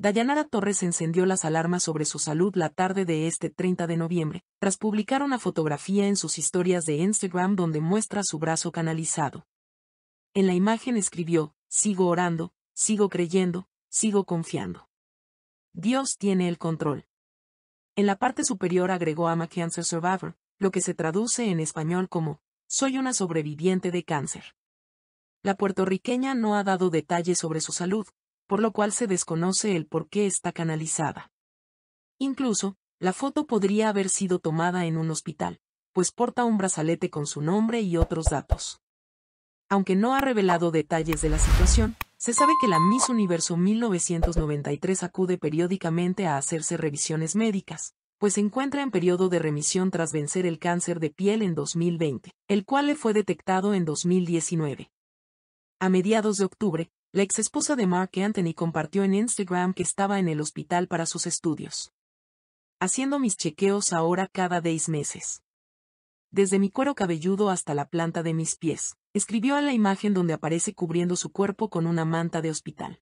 Dayanara Torres encendió las alarmas sobre su salud la tarde de este 30 de noviembre, tras publicar una fotografía en sus historias de Instagram donde muestra su brazo canalizado. En la imagen escribió, sigo orando, sigo creyendo, sigo confiando. Dios tiene el control. En la parte superior agregó Ama a cancer survivor, lo que se traduce en español como, soy una sobreviviente de cáncer. La puertorriqueña no ha dado detalles sobre su salud, por lo cual se desconoce el por qué está canalizada. Incluso, la foto podría haber sido tomada en un hospital, pues porta un brazalete con su nombre y otros datos. Aunque no ha revelado detalles de la situación, se sabe que la Miss Universo 1993 acude periódicamente a hacerse revisiones médicas, pues se encuentra en periodo de remisión tras vencer el cáncer de piel en 2020, el cual le fue detectado en 2019. A mediados de octubre, la ex esposa de Mark Anthony compartió en Instagram que estaba en el hospital para sus estudios. Haciendo mis chequeos ahora cada seis meses. Desde mi cuero cabelludo hasta la planta de mis pies, escribió a la imagen donde aparece cubriendo su cuerpo con una manta de hospital.